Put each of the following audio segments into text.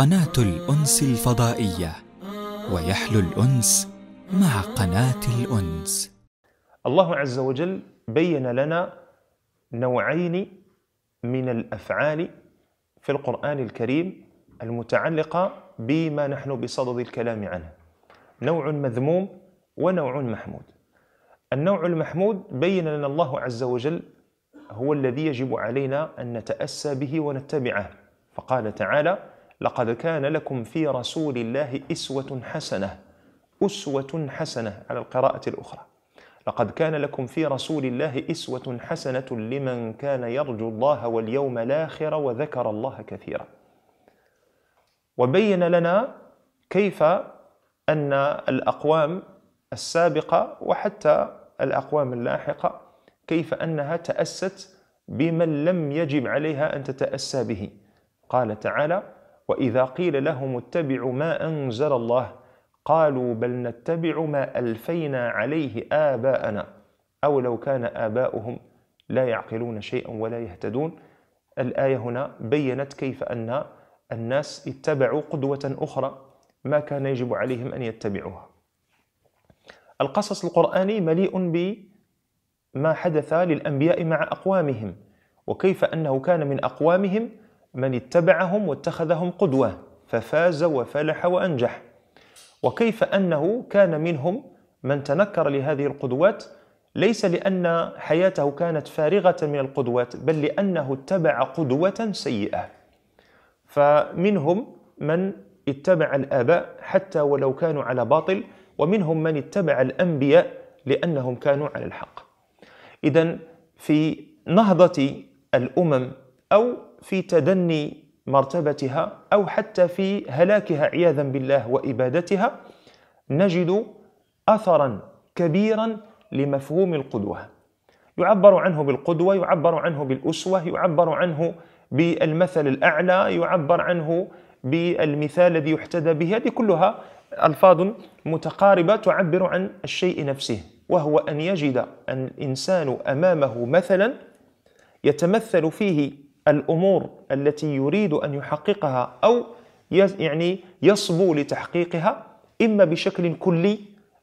قناة الأنس الفضائية ويحلو الأنس مع قناة الأنس الله عز وجل بين لنا نوعين من الأفعال في القرآن الكريم المتعلقة بما نحن بصدد الكلام عنه نوع مذموم ونوع محمود النوع المحمود بين لنا الله عز وجل هو الذي يجب علينا أن نتأسى به ونتبعه فقال تعالى لقد كان لكم في رسول الله إسوة حسنة أسوة حسنة على القراءة الأخرى لقد كان لكم في رسول الله إسوة حسنة لمن كان يرجو الله واليوم الآخر وذكر الله كثيرا وبين لنا كيف أن الأقوام السابقة وحتى الأقوام اللاحقة كيف أنها تأست بمن لم يجب عليها أن تتأسى به قال تعالى واذا قيل لهم اتبعوا ما انزل الله قالوا بل نتبع ما الفينا عليه اباءنا او لو كان اباؤهم لا يعقلون شيئا ولا يهتدون الايه هنا بينت كيف ان الناس اتبعوا قدوه اخرى ما كان يجب عليهم ان يتبعوها القصص القراني مليء بما حدث للانبياء مع اقوامهم وكيف انه كان من اقوامهم من اتبعهم واتخذهم قدوة ففاز وفلح وأنجح وكيف أنه كان منهم من تنكر لهذه القدوات ليس لأن حياته كانت فارغة من القدوات بل لأنه اتبع قدوة سيئة فمنهم من اتبع الآباء حتى ولو كانوا على باطل ومنهم من اتبع الأنبياء لأنهم كانوا على الحق إذا في نهضة الأمم أو في تدني مرتبتها أو حتى في هلاكها عياذا بالله وإبادتها نجد أثرا كبيرا لمفهوم القدوة يعبر عنه بالقدوة يعبر عنه بالأسوة يعبر عنه بالمثل الأعلى يعبر عنه بالمثال الذي يحتذى به هذه كلها ألفاظ متقاربة تعبر عن الشيء نفسه وهو أن يجد الإنسان أمامه مثلا يتمثل فيه الأمور التي يريد أن يحققها أو يعني يصبو لتحقيقها إما بشكل كلي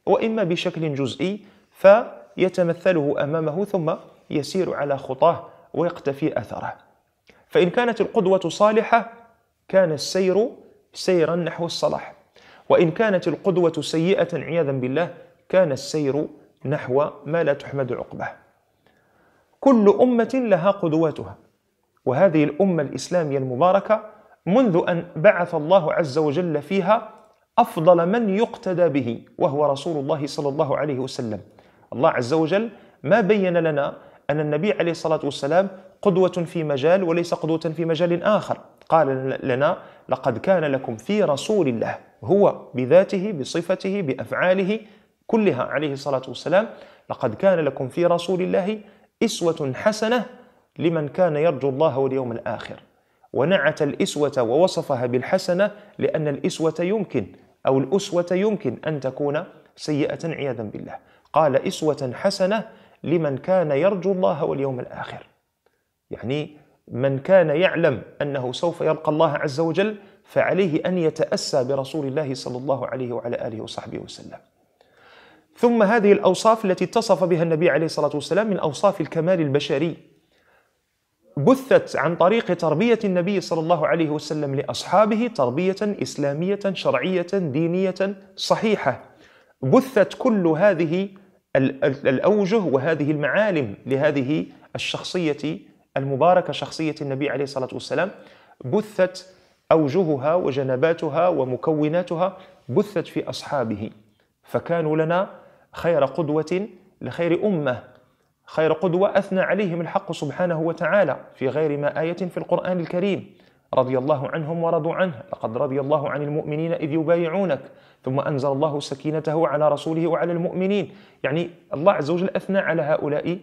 وإما بشكل جزئي فيتمثله أمامه ثم يسير على خطاه ويقتفي أثره فإن كانت القدوة صالحة كان السير سيرا نحو الصلاح وإن كانت القدوة سيئة عياذا بالله كان السير نحو ما لا تحمد عقبه كل أمة لها قدوتها وهذه الأمة الإسلامية المباركة منذ أن بعث الله عز وجل فيها أفضل من يقتدى به وهو رسول الله صلى الله عليه وسلم الله عز وجل ما بين لنا أن النبي عليه الصلاة والسلام قدوة في مجال وليس قدوة في مجال آخر قال لنا لقد كان لكم في رسول الله هو بذاته بصفته بأفعاله كلها عليه الصلاة والسلام لقد كان لكم في رسول الله إسوة حسنة لمن كان يرجو الله واليوم الآخر ونعت الإسوة ووصفها بالحسنة لأن الإسوة يمكن أو الأسوة يمكن أن تكون سيئة عياذا بالله قال إسوة حسنة لمن كان يرجو الله واليوم الآخر يعني من كان يعلم أنه سوف يلقى الله عز وجل فعليه أن يتأسى برسول الله صلى الله عليه وعلى آله وصحبه وسلم ثم هذه الأوصاف التي اتصف بها النبي عليه الصلاة والسلام من أوصاف الكمال البشري بثت عن طريق تربية النبي صلى الله عليه وسلم لأصحابه تربية إسلامية شرعية دينية صحيحة بثت كل هذه الأوجه وهذه المعالم لهذه الشخصية المباركة شخصية النبي عليه الصلاة والسلام بثت أوجهها وجنباتها ومكوناتها بثت في أصحابه فكانوا لنا خير قدوة لخير أمة خير قدوة أثنى عليهم الحق سبحانه وتعالى في غير ما آية في القرآن الكريم رضي الله عنهم ورضوا عنه لقد رضي الله عن المؤمنين إذ يبايعونك ثم أنزل الله سكينته على رسوله وعلى المؤمنين يعني الله عز وجل أثنى على هؤلاء ال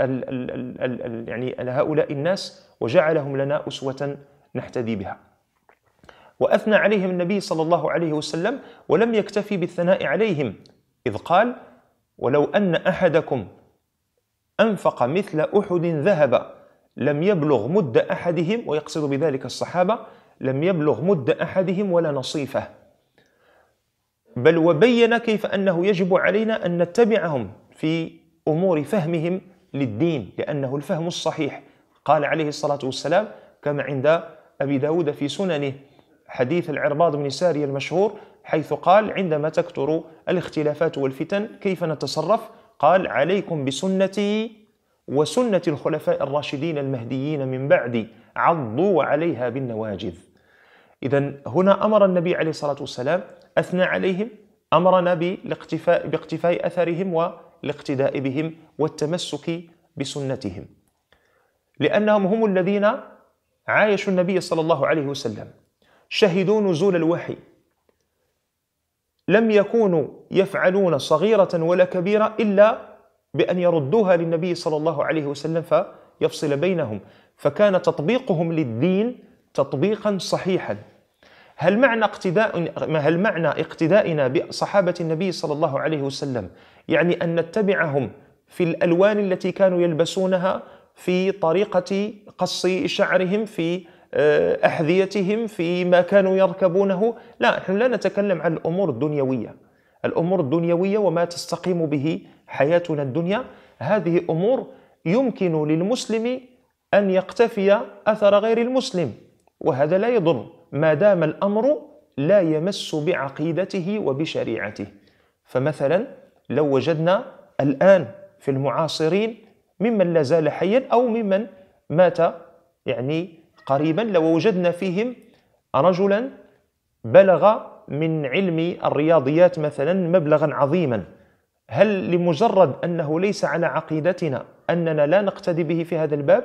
ال ال يعني على هؤلاء الناس وجعلهم لنا أسوة نحتذي بها وأثنى عليهم النبي صلى الله عليه وسلم ولم يكتفي بالثناء عليهم إذ قال ولو أن أحدكم أنفق مثل أحد ذهبا لم يبلغ مد أحدهم ويقصد بذلك الصحابة لم يبلغ مد أحدهم ولا نصيفه بل وبين كيف أنه يجب علينا أن نتبعهم في أمور فهمهم للدين لأنه الفهم الصحيح قال عليه الصلاة والسلام كما عند أبي داود في سننه حديث العرباض بن ساري المشهور حيث قال عندما تكثر الاختلافات والفتن كيف نتصرف قال عليكم بسنتي وسنة الخلفاء الراشدين المهديين من بعدي عضوا عليها بالنواجذ إذا هنا أمر النبي عليه الصلاة والسلام أثنى عليهم أمرنا بالاقتفاء باقتفاء أثرهم والاقتداء بهم والتمسك بسنتهم لأنهم هم الذين عايشوا النبي صلى الله عليه وسلم شهدوا نزول الوحي لم يكونوا يفعلون صغيرة ولا كبيرة إلا بأن يردوها للنبي صلى الله عليه وسلم فيفصل بينهم فكان تطبيقهم للدين تطبيقا صحيحا هل معنى اقتداء هل معنى اقتدائنا بصحابة النبي صلى الله عليه وسلم يعني أن نتبعهم في الألوان التي كانوا يلبسونها في طريقة قص شعرهم في آه، أحذيتهم فيما كانوا يركبونه لا نحن لا نتكلم عن الأمور الدنيوية الأمور الدنيوية وما تستقيم به حياتنا الدنيا هذه أمور يمكن للمسلم أن يقتفي أثر غير المسلم وهذا لا يضر ما دام الأمر لا يمس بعقيدته وبشريعته فمثلا لو وجدنا الآن في المعاصرين ممن لا زال حيا أو ممن مات يعني قريبا لوجدنا وجدنا فيهم رجلا بلغ من علم الرياضيات مثلا مبلغا عظيما هل لمجرد أنه ليس على عقيدتنا أننا لا نقتدي به في هذا الباب؟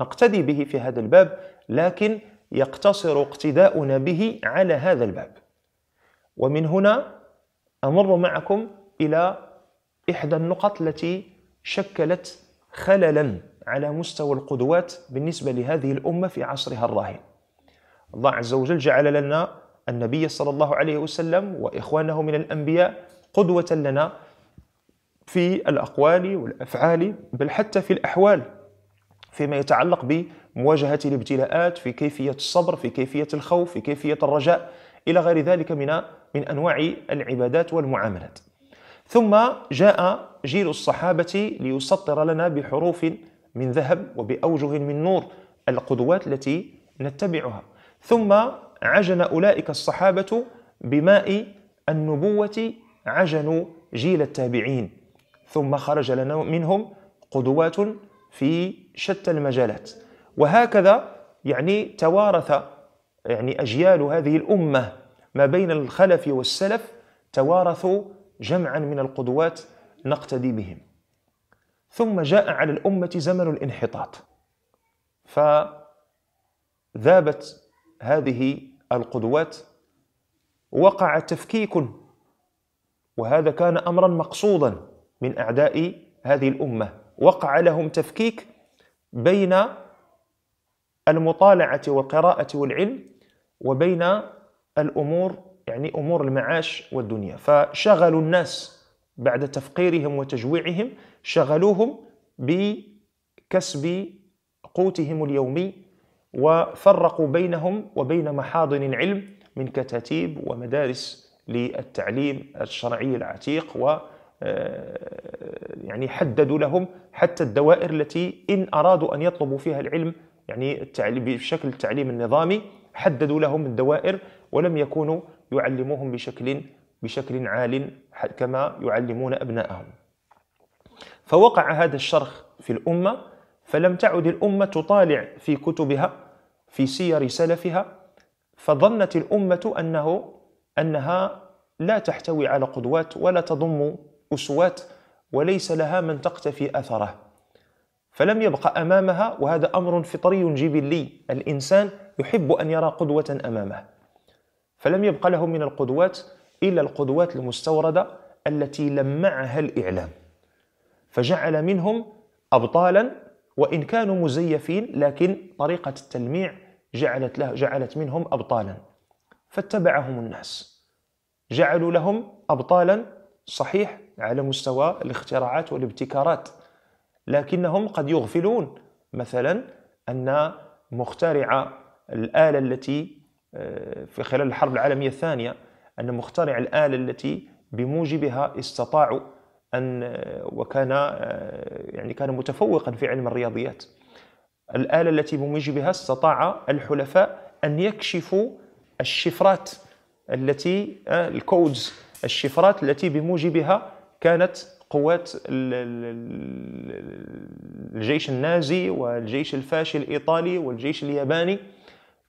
نقتدي به في هذا الباب لكن يقتصر اقتداؤنا به على هذا الباب ومن هنا أمر معكم إلى إحدى النقط التي شكلت خللا على مستوى القدوات بالنسبة لهذه الأمة في عصرها الراهن الله عز وجل جعل لنا النبي صلى الله عليه وسلم وإخوانه من الأنبياء قدوة لنا في الأقوال والأفعال بل حتى في الأحوال فيما يتعلق بمواجهة الابتلاءات في كيفية الصبر في كيفية الخوف في كيفية الرجاء إلى غير ذلك من من أنواع العبادات والمعاملات ثم جاء جيل الصحابة ليسطر لنا بحروف من ذهب وبأوجه من نور القدوات التي نتبعها ثم عجن أولئك الصحابة بماء النبوة عجنوا جيل التابعين ثم خرج لنا منهم قدوات في شتى المجالات وهكذا يعني توارث يعني أجيال هذه الأمة ما بين الخلف والسلف توارثوا جمعا من القدوات نقتدي بهم ثم جاء على الأمة زمن الانحطاط فذابت هذه القدوات وقع تفكيك وهذا كان أمرا مقصودا من أعداء هذه الأمة وقع لهم تفكيك بين المطالعة والقراءة والعلم وبين الأمور يعني أمور المعاش والدنيا فشغلوا الناس بعد تفقيرهم وتجويعهم شغلوهم بكسب قوتهم اليومي وفرقوا بينهم وبين محاضن العلم من كتاتيب ومدارس للتعليم الشرعي العتيق و آه، يعني حددوا لهم حتى الدوائر التي إن أرادوا أن يطلبوا فيها العلم يعني بشكل التعليم النظامي حددوا لهم الدوائر ولم يكونوا يعلموهم بشكل بشكل عال كما يعلمون أبنائهم فوقع هذا الشرخ في الأمة فلم تعد الأمة تطالع في كتبها في سير سلفها فظنت الأمة أنه أنها لا تحتوي على قدوات ولا تضم أسوات وليس لها من تقتفي أثره فلم يبقى أمامها وهذا أمر فطري جبلي الإنسان يحب أن يرى قدوة أمامه فلم يبقى له من القدوات إلى القدوات المستوردة التي لمعها الإعلام فجعل منهم أبطالا وإن كانوا مزيفين لكن طريقة التلميع جعلت, له جعلت منهم أبطالا فاتبعهم الناس جعلوا لهم أبطالا صحيح على مستوى الاختراعات والابتكارات لكنهم قد يغفلون مثلا أن مخترع الآلة التي آه، في خلال الحرب العالمية الثانية أن مخترع الآلة التي بموجبها استطاعوا أن وكان يعني كان متفوقا في علم الرياضيات الآلة التي بموجبها استطاع الحلفاء أن يكشفوا الشفرات التي آه، الكودز الشفرات التي بموجبها كانت قوات الجيش النازي والجيش الفاشي الإيطالي والجيش الياباني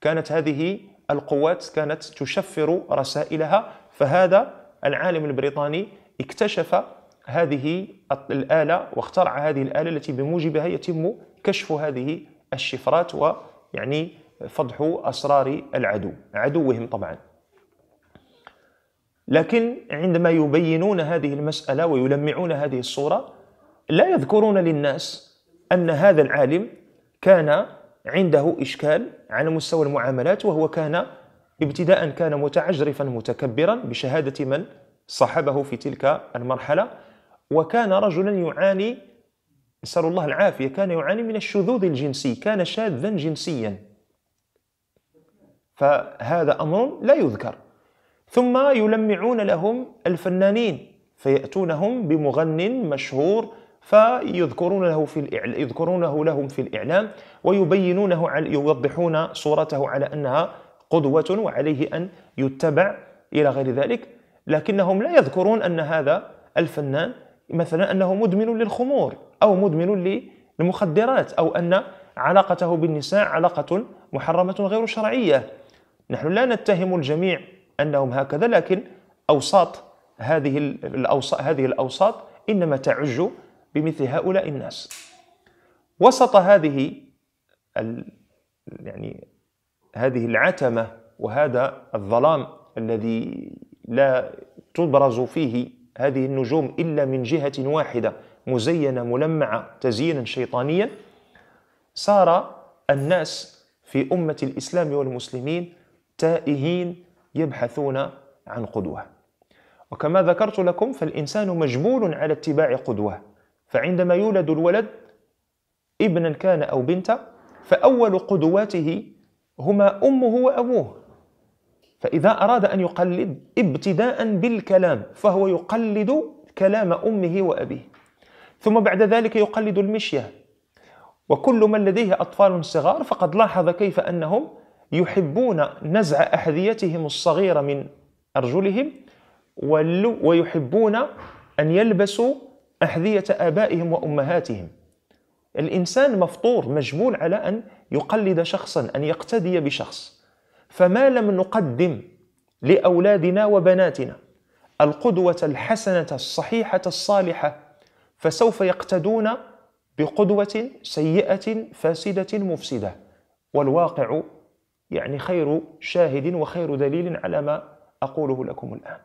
كانت هذه القوات كانت تشفر رسائلها فهذا العالم البريطاني اكتشف هذه الآلة واخترع هذه الآلة التي بموجبها يتم كشف هذه الشفرات ويعني فضح أسرار العدو عدوهم طبعا لكن عندما يبينون هذه المسألة ويلمعون هذه الصورة لا يذكرون للناس أن هذا العالم كان عنده إشكال على مستوى المعاملات وهو كان ابتداء كان متعجرفا متكبرا بشهادة من صاحبه في تلك المرحلة وكان رجلا يعاني نسأل الله العافية كان يعاني من الشذوذ الجنسي كان شاذا جنسيا فهذا أمر لا يذكر ثم يلمعون لهم الفنانين فيأتونهم بمغن مشهور فيذكرون له في الإعلام يذكرونه لهم في الإعلام ويبينونه على يوضحون صورته على أنها قدوة وعليه أن يتبع إلى غير ذلك لكنهم لا يذكرون أن هذا الفنان مثلا أنه مدمن للخمور أو مدمن للمخدرات أو أن علاقته بالنساء علاقة محرمة غير شرعية نحن لا نتهم الجميع أنهم هكذا لكن أوساط هذه الأوساط, هذه الأوساط إنما تعج بمثل هؤلاء الناس وسط هذه ال... يعني هذه العتمة وهذا الظلام الذي لا تبرز فيه هذه النجوم إلا من جهة واحدة مزينة ملمعة تزيينا شيطانيا صار الناس في أمة الإسلام والمسلمين تائهين يبحثون عن قدوة وكما ذكرت لكم فالإنسان مجبول على اتباع قدوة فعندما يولد الولد ابنا كان أو بنتا فأول قدواته هما أمه وأبوه فإذا أراد أن يقلد ابتداء بالكلام فهو يقلد كلام أمه وأبيه ثم بعد ذلك يقلد المشية وكل من لديه أطفال صغار فقد لاحظ كيف أنهم يحبون نزع أحذيتهم الصغيرة من أرجلهم ويحبون أن يلبسوا أحذية آبائهم وأمهاتهم الإنسان مفطور مجبول على أن يقلد شخصا أن يقتدي بشخص فما لم نقدم لأولادنا وبناتنا القدوة الحسنة الصحيحة الصالحة فسوف يقتدون بقدوة سيئة فاسدة مفسدة والواقع يعني خير شاهد وخير دليل على ما أقوله لكم الآن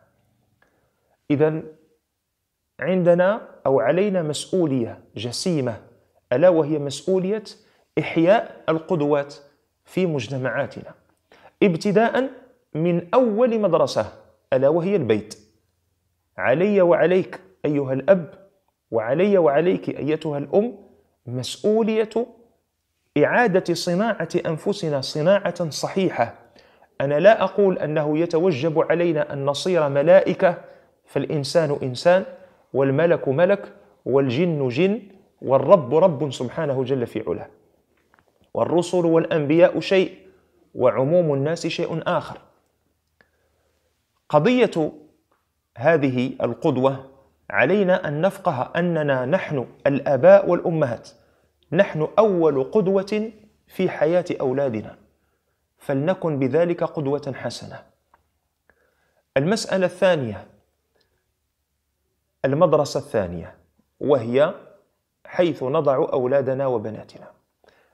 إذا عندنا أو علينا مسؤولية جسيمة ألا وهي مسؤولية إحياء القدوات في مجتمعاتنا ابتداء من أول مدرسة ألا وهي البيت علي وعليك أيها الأب وعلي وعليك أيتها الأم مسؤولية إعادة صناعة أنفسنا صناعة صحيحة أنا لا أقول أنه يتوجب علينا أن نصير ملائكة فالإنسان إنسان والملك ملك والجن جن والرب رب سبحانه جل في علاه والرسل والأنبياء شيء وعموم الناس شيء آخر قضية هذه القدوة علينا أن نفقه أننا نحن الآباء والأمهات نحن أول قدوة في حياة أولادنا فلنكن بذلك قدوة حسنة المسألة الثانية المدرسة الثانية وهي حيث نضع أولادنا وبناتنا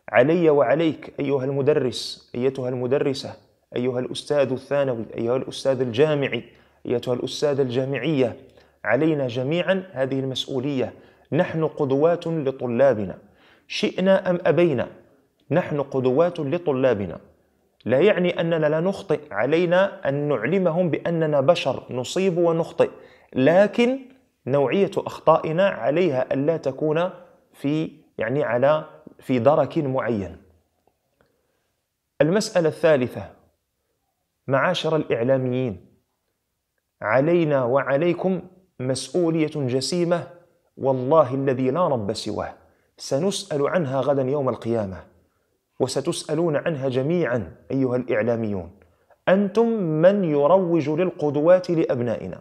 علي وعليك أيها المدرس أيتها المدرسة أيها الأستاذ الثانوي أيها الأستاذ الجامعي أيتها الأستاذ الجامعية علينا جميعا هذه المسؤولية نحن قدوات لطلابنا شئنا أم أبينا نحن قدوات لطلابنا لا يعني أننا لا نخطئ علينا أن نعلمهم بأننا بشر نصيب ونخطئ لكن نوعية أخطائنا عليها ألا تكون في يعني على في درك معين المسألة الثالثة معاشر الإعلاميين علينا وعليكم مسؤولية جسيمة والله الذي لا رب سواه سنسأل عنها غدا يوم القيامة وستسألون عنها جميعا أيها الإعلاميون أنتم من يروج للقدوات لأبنائنا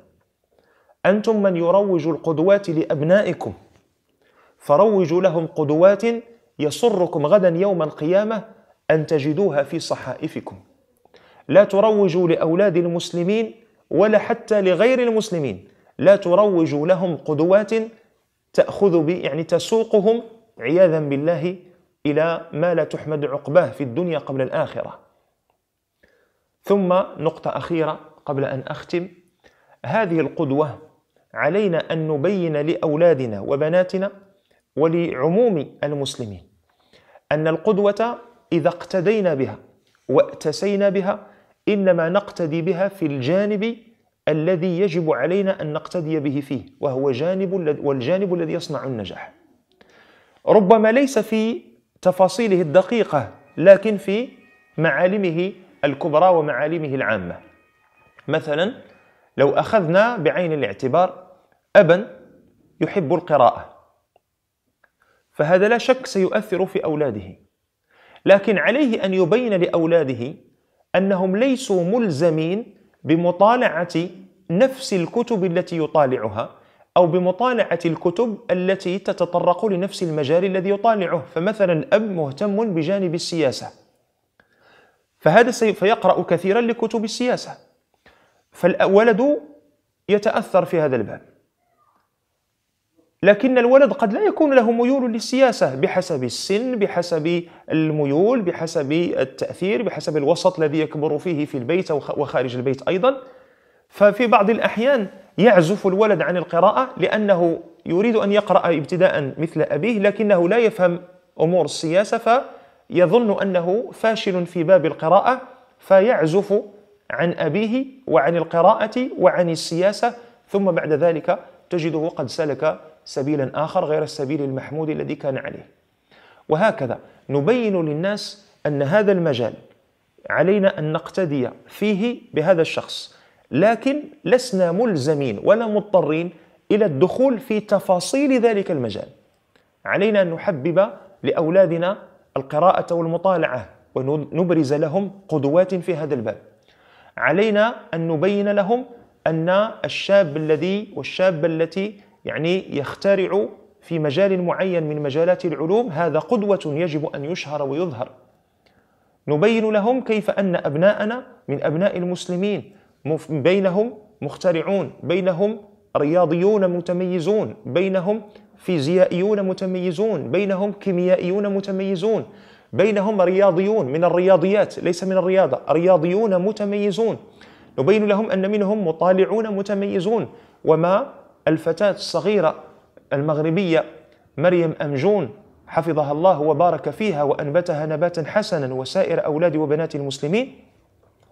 أنتم من يروج القدوات لأبنائكم فروجوا لهم قدوات يسركم غدا يوم القيامة أن تجدوها في صحائفكم لا تروجوا لأولاد المسلمين ولا حتى لغير المسلمين لا تروجوا لهم قدوات تأخذ ب يعني تسوقهم عياذا بالله إلى ما لا تحمد عقباه في الدنيا قبل الآخرة ثم نقطة أخيرة قبل أن أختم هذه القدوة علينا أن نبين لأولادنا وبناتنا ولعموم المسلمين أن القدوة إذا اقتدينا بها واتسينا بها إنما نقتدي بها في الجانب الذي يجب علينا أن نقتدي به فيه وهو جانب والجانب الذي يصنع النجاح ربما ليس في تفاصيله الدقيقة لكن في معالمه الكبرى ومعالمه العامة مثلا لو أخذنا بعين الاعتبار أبا يحب القراءة فهذا لا شك سيؤثر في أولاده لكن عليه أن يبين لأولاده أنهم ليسوا ملزمين بمطالعة نفس الكتب التي يطالعها أو بمطالعة الكتب التي تتطرق لنفس المجال الذي يطالعه فمثلا الأب مهتم بجانب السياسة فهذا فيقرأ كثيرا لكتب السياسة فالولد يتأثر في هذا الباب لكن الولد قد لا يكون له ميول للسياسة بحسب السن بحسب الميول بحسب التأثير بحسب الوسط الذي يكبر فيه في البيت وخارج البيت أيضا ففي بعض الأحيان يعزف الولد عن القراءة لأنه يريد أن يقرأ ابتداء مثل أبيه لكنه لا يفهم أمور السياسة فيظن أنه فاشل في باب القراءة فيعزف عن أبيه وعن القراءة وعن السياسة ثم بعد ذلك تجده قد سلك سبيلا آخر غير السبيل المحمود الذي كان عليه وهكذا نبين للناس أن هذا المجال علينا أن نقتدي فيه بهذا الشخص لكن لسنا ملزمين ولا مضطرين إلى الدخول في تفاصيل ذلك المجال علينا أن نحبب لأولادنا القراءة والمطالعة ونبرز لهم قدوات في هذا الباب علينا أن نبين لهم أن الشاب الذي والشابة التي يعني يخترع في مجال معين من مجالات العلوم هذا قدوة يجب أن يشهر ويظهر نبين لهم كيف أن أبناءنا من أبناء المسلمين بينهم مخترعون بينهم رياضيون متميزون بينهم فيزيائيون متميزون بينهم كيميائيون متميزون بينهم رياضيون من الرياضيات ليس من الرياضة رياضيون متميزون نبين لهم أن منهم مطالعون متميزون وما الفتاة الصغيرة المغربية مريم أمجون حفظها الله وبارك فيها وأنبتها نباتا حسنا وسائر أولاد وبنات المسلمين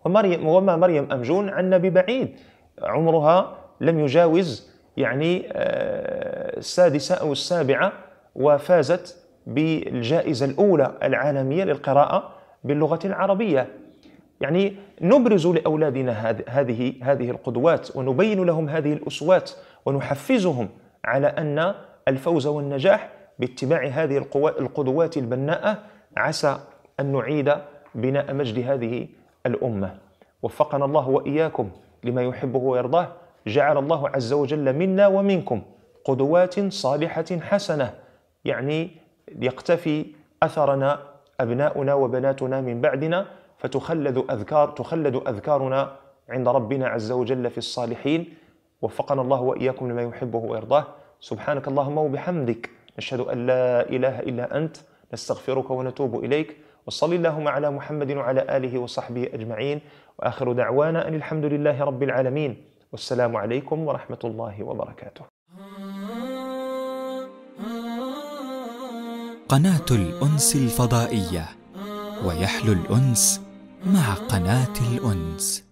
ومريم وما مريم أمجون عنا ببعيد عمرها لم يجاوز يعني آه، السادسة أو السابعة وفازت بالجائزة الأولى العالمية للقراءة باللغة العربية يعني نبرز لأولادنا هذه هذه القدوات ونبين لهم هذه الأسوات ونحفزهم على أن الفوز والنجاح باتباع هذه القدوات البناءة عسى أن نعيد بناء مجد هذه الأمة وفقنا الله وإياكم لما يحبه ويرضاه جعل الله عز وجل منا ومنكم قدوات صالحة حسنة يعني يقتفي أثرنا أبناؤنا وبناتنا من بعدنا فتخلد أذكار تخلد أذكارنا عند ربنا عز وجل في الصالحين وفقنا الله واياكم لما يحبه ويرضاه سبحانك اللهم وبحمدك نشهد ان لا اله الا انت نستغفرك ونتوب اليك وصل اللهم على محمد وعلى اله وصحبه اجمعين واخر دعوانا ان الحمد لله رب العالمين والسلام عليكم ورحمه الله وبركاته. قناه الانس الفضائيه ويحلو الانس مع قناه الانس